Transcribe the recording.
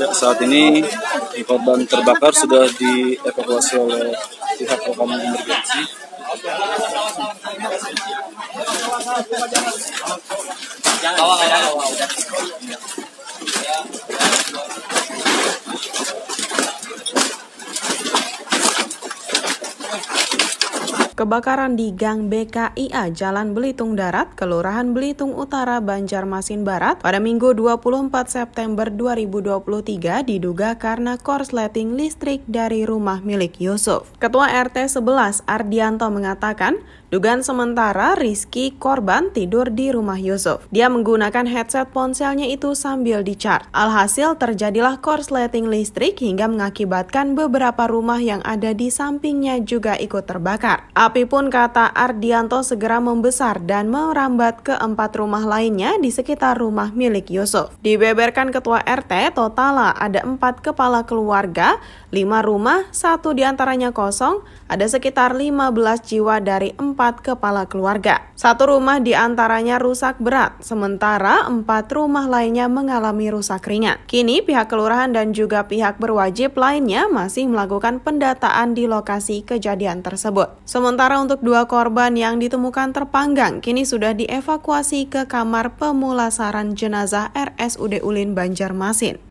Ya, saat ini korban terbakar sudah dievakuasi oleh pihak pemadam emergensi. Kebakaran di Gang BKIA Jalan Belitung Darat, Kelurahan Belitung Utara, Banjarmasin Barat pada Minggu 24 September 2023 diduga karena korsleting listrik dari rumah milik Yusuf. Ketua RT 11 Ardianto mengatakan, Dugaan sementara, Rizky korban tidur di rumah Yusuf. Dia menggunakan headset ponselnya itu sambil dicar. Alhasil terjadilah korsleting listrik hingga mengakibatkan beberapa rumah yang ada di sampingnya juga ikut terbakar. Api pun kata Ardianto segera membesar dan merambat ke empat rumah lainnya di sekitar rumah milik Yusuf. Dibeberkan Ketua RT, total ada empat kepala keluarga, lima rumah, satu diantaranya kosong, ada sekitar 15 jiwa dari empat empat kepala keluarga. Satu rumah di antaranya rusak berat, sementara empat rumah lainnya mengalami rusak ringan. Kini pihak kelurahan dan juga pihak berwajib lainnya masih melakukan pendataan di lokasi kejadian tersebut. Sementara untuk dua korban yang ditemukan terpanggang, kini sudah dievakuasi ke kamar pemulasaran jenazah RSUD Ulin Banjarmasin.